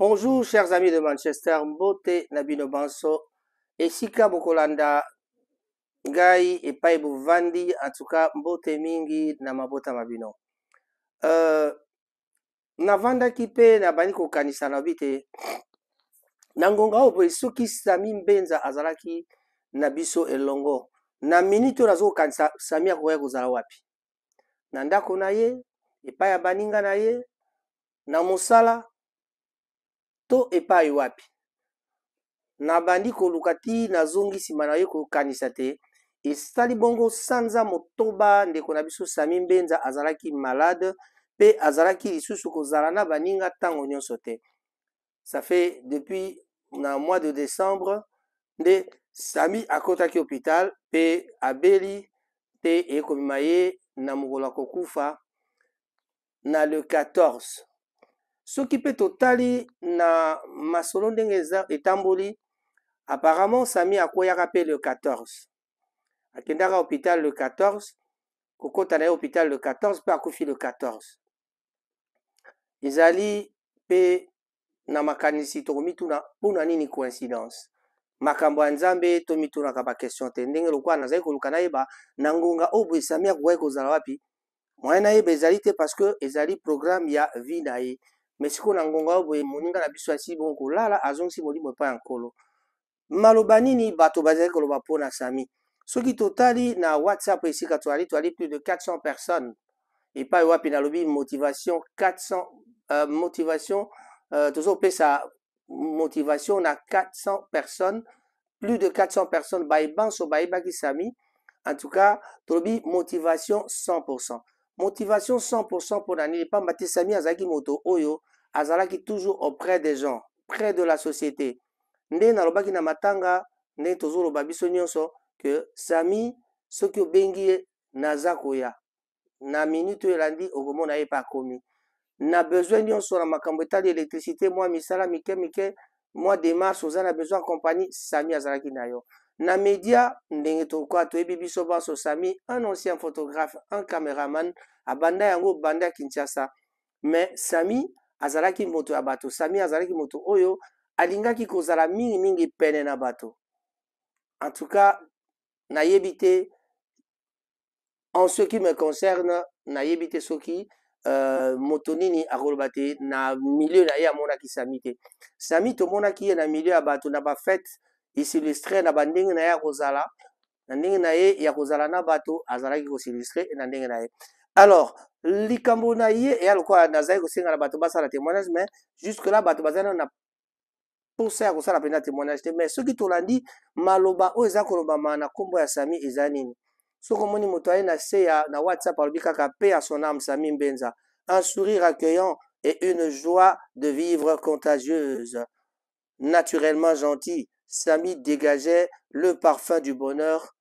Bonjour chers amis de Manchester, Mbote Nabino Banso, esika bokolanda ngai epai bovandi en tout cas mbote mingi na mabotama bino. Euh, navandaki mpe nabandi kokanisa na bi te na ngonga oyo boye soki sami mbenza azalaki na biso elongo na miniti oyo nazokokanisa sami akoya kozala wapi na ndako na ye epai ya baninga na ye na mosala to epai wapi nabandi koluka ti nazongi nsima na ye kokanisa te esali bongo sanza motoba ndeko na biso sami mbenza azalaki malade mpe azalaki lisusu kozala na baninga ntango nyonso te ça fait depuis na mois de décembre nde sami akotaki hôpital mpe abeli te ekomema ye na mokolo ya kokufa na le 14 soki mpe totali na masolo ndenge etamboli apparemment sami akweyaka mpe le 14 akendaka hôpital le 14 kokɔta na ye hôpital le 14 mpe akufi le 14 ezali mpe na makanisi tokomituna mpona nini coïncidence makambo ya nzambe tomitunaka bakestion te ndenge lokola nazali koluka nayeba na ngonga oyo oh boye sami akokaki kozala wapi moye nayeba ezali te parce que ezali programme ya vi na ye mais si on a oyo boye moninga na biso asili bongo kolala azongisi molimo epai ya nkolo Malobanini, nini bato bazali pour mpona sami soki totali na whatsapp esika tozali tozali plus de 400 personnes epai wapi nalobi motivation 400 euh, motivation euh, sa motivation na 400 personnes plus de 400 personnes bayebanso qui sami en tout cas tolobi motivation 100 motivation 100% pour Daniel pas te sami Azaki moto oyo azalaki toujours auprès des gens près de la société nde lobaki na matanga nde tozoloba babiso nyonso que sami soki que na naza na minute oyo elandi okomona pas mpe na besoin nyonso na makambo etali électricité mwa misala mike mike moi demarche oza a besoin compagnie sami azalaki na yo Na media ndenge to toyebi biso nyonso Sami un ancien photographe, un caméraman abanda yango banda ya Kinshasa. Sami Samy azalaki moto abato, Sami, Samy azalaki moto oyo alingaki kozala mingi mingi pene na bato. En tout cas, na yebite en ce qui me concerne, na yebite soki euh, moto nini na milieu na ye amonaki Sami te. mona ki ye na milieu ya na na bafete isilistre na bandenge na ya kozala na ndenge na ye ya kozala na bato azalaki kosilistre na ndenge na ye alors likambo na ye eya lokola nazali kosenga na bato basala témoignage mais jusque là bato bazali na mposa ya kosala mpenza témoignage te mais soki tolandi maloba oyo eza kolobama na nkombo ya sami eza nini soki omoni moto aye na se ya na whatsapp alobi kaka pe ya son âme sami mbenza un sourire accueillant et une joie de vivre contagieuse naturellement gentil Samy dégageait le parfum du bonheur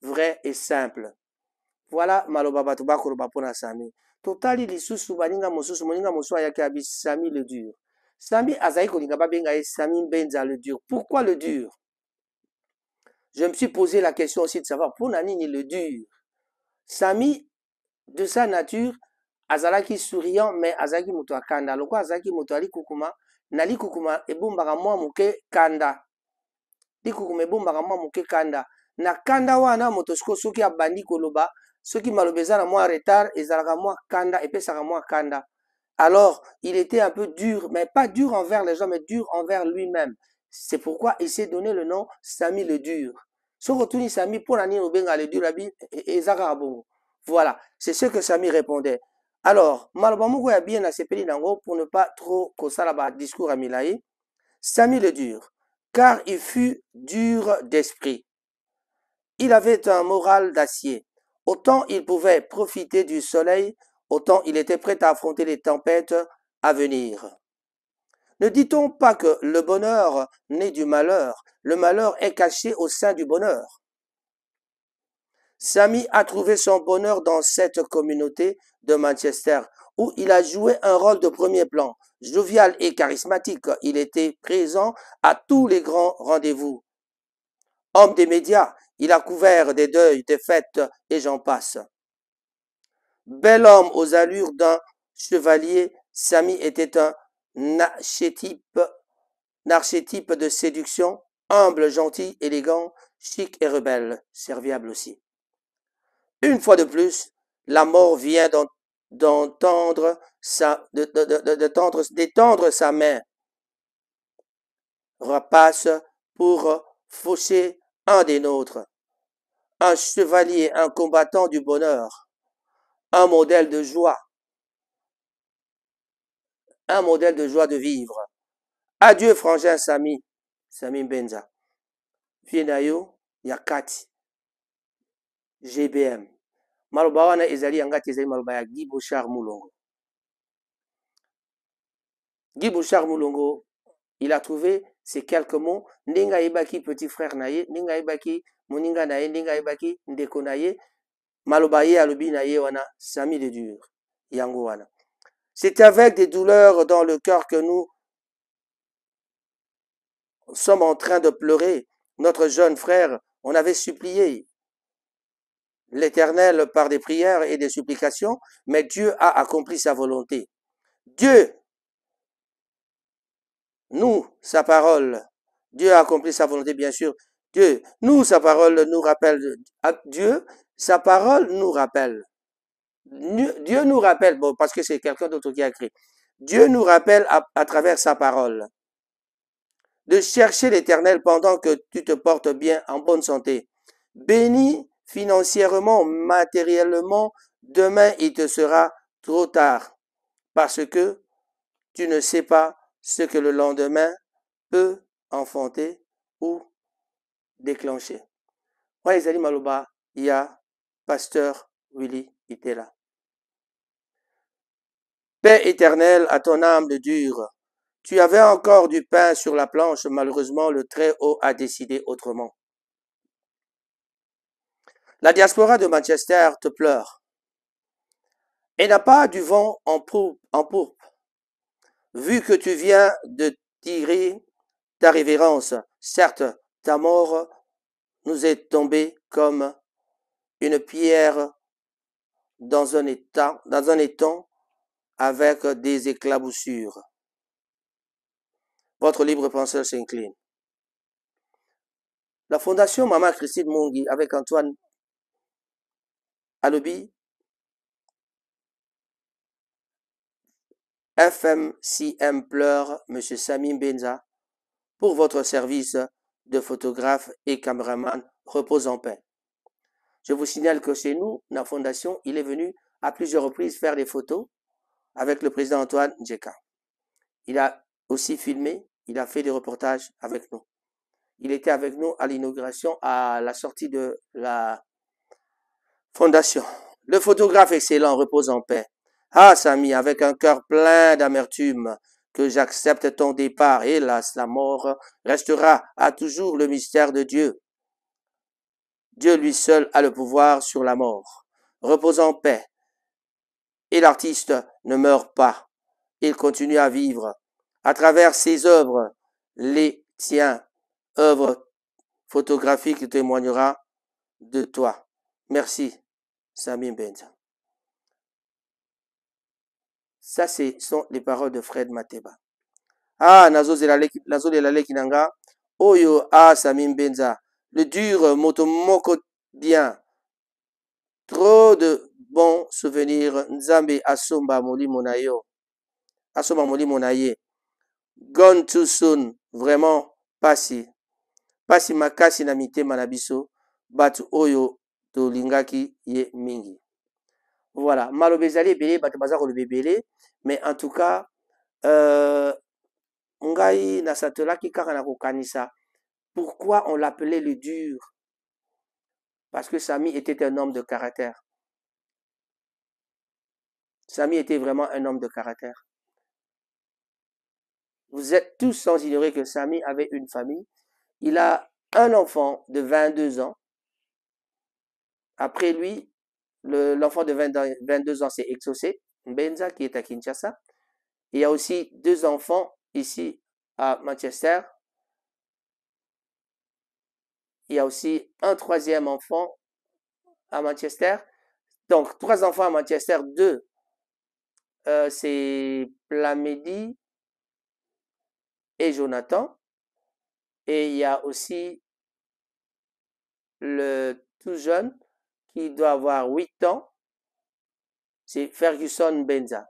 vrai et simple. Voilà maloba bato bakoloba mpona Sami. Totali lisusu baninga mosusu moninga mosusu ayaki Sami le dur. Sami azai kolinga babenga Sami Benza le dur. Pourquoi le dur Je me suis posé la question aussi de savoir pourquoi nini le dur. Sami de sa nature azalaki souriant mais azaki muta kanda. Lokwa azaki moto kukuma nali kukuma ebombaka mwa mouke kanda likukumu ebombaka kama muke kanda na kanda wana moto sikoyo soki abandi koloba soki malobeza na moi retard ezalaka moi kanda epesaka moi kanda alors il était un peu dur mais pas dur envers les gens mais dur envers lui-même c'est pourquoi il s'est donné le nom sami le dur soki otuni sami pour nini obenga le dur abi e, e, eza abongo voilà c'est ce que sami répondait alors maloba moko ya bien asepeli nango pour ne pas trop kosala discours à milai sami le dur car il fut dur d'esprit. Il avait un moral d'acier. Autant il pouvait profiter du soleil, autant il était prêt à affronter les tempêtes à venir. Ne dit-on pas que le bonheur naît du malheur, le malheur est caché au sein du bonheur. Samy a trouvé son bonheur dans cette communauté de Manchester il a joué un rôle de premier plan. Jovial et charismatique, il était présent à tous les grands rendez-vous. Homme des médias, il a couvert des deuils, des fêtes et j'en passe. Bel homme aux allures d'un chevalier, Samy était un archétype, un archétype de séduction, humble, gentil, élégant, chic et rebelle, serviable aussi. Une fois de plus, la mort vient dans d'entendre sa, de, de, d'étendre sa main. Rapace pour faucher un des nôtres. Un chevalier, un combattant du bonheur. Un modèle de joie. Un modèle de joie de vivre. Adieu, frangin Sami. Sami Benza. Vienayo, Yakati. GBM maloba wana ezali ya ngati ezali maloba ya guy bouchard moulongo guy bouchard moulongo il a trouvé ces quelques mots ndenge petit frère Naye, linga ndenge ayebaki moninga na ye ndenge ndeko na maloba na wana sami de dur yango wana c'est avec des douleurs dans le cœur que nous sommes en train de pleurer notre jeune frère on avait supplié l'Éternel par des prières et des supplications, mais Dieu a accompli sa volonté. Dieu, nous, sa parole, Dieu a accompli sa volonté, bien sûr. Dieu, nous, sa parole nous rappelle. Dieu, sa parole nous rappelle. Dieu nous rappelle, bon, parce que c'est quelqu'un d'autre qui a écrit. Dieu nous rappelle à, à travers sa parole de chercher l'Éternel pendant que tu te portes bien, en bonne santé. Béni financièrement, matériellement, demain il te sera trop tard parce que tu ne sais pas ce que le lendemain peut enfanter ou déclencher. il y a pasteur Willy là. Paix éternelle à ton âme de dur. Tu avais encore du pain sur la planche, malheureusement, le Très-Haut a décidé autrement. La diaspora de Manchester te pleure et n'a pas du vent en, pourpre, vu que tu viens de tirer ta révérence. Certes, ta mort nous est tombée comme une pierre dans un étang, dans un étang avec des éclaboussures. Votre libre penseur s'incline. La fondation Maman Christine Mongi avec Antoine Adobe FMCM pleure Monsieur Samim Benza pour votre service de photographe et caméraman. Repose en paix. Je vous signale que chez nous, la fondation, il est venu à plusieurs reprises faire des photos avec le président Antoine Djeka. Il a aussi filmé, il a fait des reportages avec nous. Il était avec nous à l'inauguration, à la sortie de la Fondation. Le photographe excellent repose en paix. Ah, Samy, avec un cœur plein d'amertume, que j'accepte ton départ. Hélas, la mort restera à toujours le mystère de Dieu. Dieu lui seul a le pouvoir sur la mort. Repose en paix. Et l'artiste ne meurt pas. Il continue à vivre. À travers ses œuvres, les tiens, œuvres photographiques témoignera de toi. Merci. Ça, ce sont les paroles de Fred Mateba. Ah, Nazo la la nanga, oyo ah Samim Benza, le dur motomoko bien. Trop de bons souvenirs, nzambe asomba moli monayo. Asomba moli monaye. Gone too soon, vraiment, pasi. Passi makasi na mitema na batu oyo voilà mais en tout cas euh, pourquoi on l'appelait le dur parce que sami était un homme de caractère sami était vraiment un homme de caractère vous êtes tous sans ignorer que sami avait une famille il a un enfant de 22 ans après lui, l'enfant de 22 ans, c'est Exocé Benza, qui est à Kinshasa. Il y a aussi deux enfants ici à Manchester. Il y a aussi un troisième enfant à Manchester. Donc, trois enfants à Manchester, deux, euh, c'est Plamedi et Jonathan. Et il y a aussi le tout jeune, qui doit avoir 8 ans, c'est Ferguson Benza.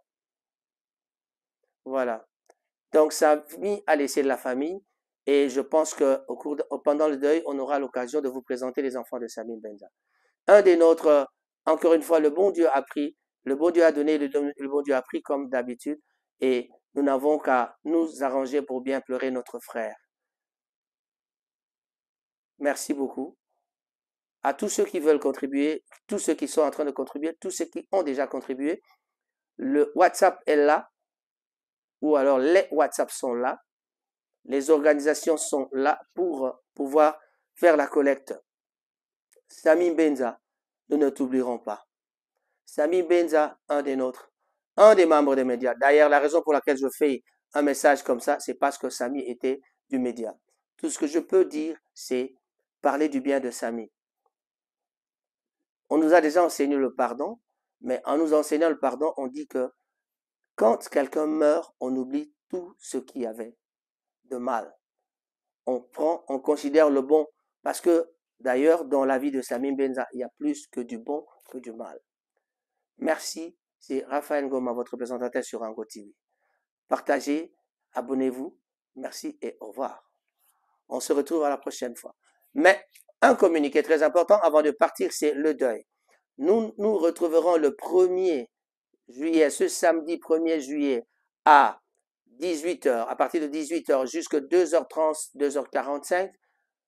Voilà. Donc sa vie a laissé de la famille et je pense que au cours pendant le deuil, on aura l'occasion de vous présenter les enfants de Samine Benza. Un des nôtres, euh, encore une fois, le bon Dieu a pris, le bon Dieu a donné, le bon Dieu a pris comme d'habitude et nous n'avons qu'à nous arranger pour bien pleurer notre frère. Merci beaucoup à tous ceux qui veulent contribuer, tous ceux qui sont en train de contribuer, tous ceux qui ont déjà contribué. Le WhatsApp est là, ou alors les WhatsApp sont là. Les organisations sont là pour pouvoir faire la collecte. Sami Benza, nous ne t'oublierons pas. Sami Benza, un des nôtres, un des membres des médias. D'ailleurs, la raison pour laquelle je fais un message comme ça, c'est parce que Sami était du média. Tout ce que je peux dire, c'est parler du bien de Sami. On nous a déjà enseigné le pardon, mais en nous enseignant le pardon, on dit que quand quelqu'un meurt, on oublie tout ce qu'il y avait de mal. On prend, on considère le bon, parce que d'ailleurs, dans la vie de Samim Benza, il y a plus que du bon que du mal. Merci, c'est Raphaël Goma, votre présentateur sur Ango TV. Partagez, abonnez-vous, merci et au revoir. On se retrouve à la prochaine fois. Mais un communiqué très important avant de partir, c'est le deuil. Nous nous retrouverons le 1er juillet, ce samedi 1er juillet, à 18h, à partir de 18h jusqu'à 2h30, 2h45.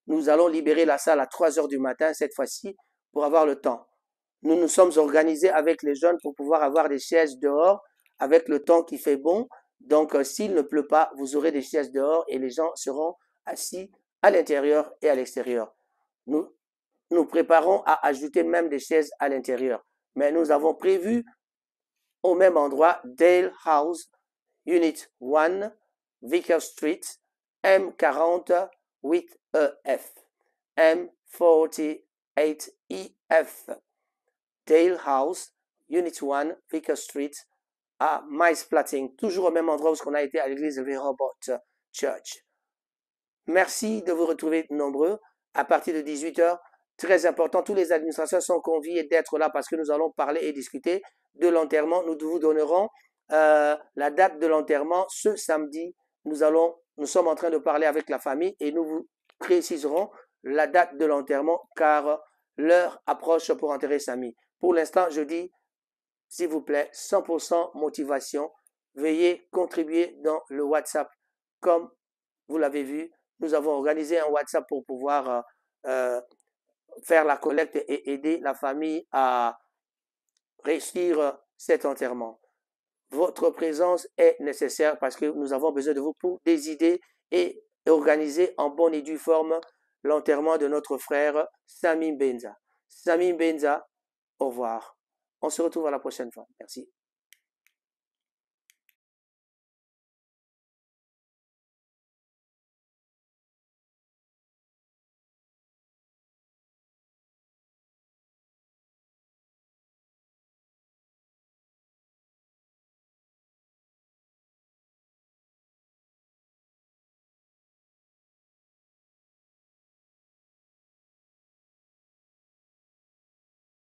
Nous allons libérer la salle à 3h du matin cette fois-ci pour avoir le temps. Nous nous sommes organisés avec les jeunes pour pouvoir avoir des chaises dehors avec le temps qui fait bon. Donc, euh, s'il ne pleut pas, vous aurez des chaises dehors et les gens seront assis à l'intérieur et à l'extérieur. Nous nous préparons à ajouter même des chaises à l'intérieur. Mais nous avons prévu au même endroit Dale House, Unit 1, Vicker Street, m 48 8EF, M48EF, Dale House, Unit 1, Vickers Street, à Mice Plating, toujours au même endroit où on a été à l'église de Church. Merci de vous retrouver nombreux à partir de 18h. Très important, tous les administrateurs sont conviés d'être là parce que nous allons parler et discuter de l'enterrement. Nous vous donnerons euh, la date de l'enterrement ce samedi. Nous, allons, nous sommes en train de parler avec la famille et nous vous préciserons la date de l'enterrement car l'heure approche pour enterrer Samy. Pour l'instant, je dis, s'il vous plaît, 100% motivation. Veuillez contribuer dans le WhatsApp comme vous l'avez vu nous avons organisé un WhatsApp pour pouvoir euh, euh, faire la collecte et aider la famille à réussir euh, cet enterrement. Votre présence est nécessaire parce que nous avons besoin de vous pour des et organiser en bonne et due forme l'enterrement de notre frère Samim Benza. Samim Benza, au revoir. On se retrouve à la prochaine fois. Merci.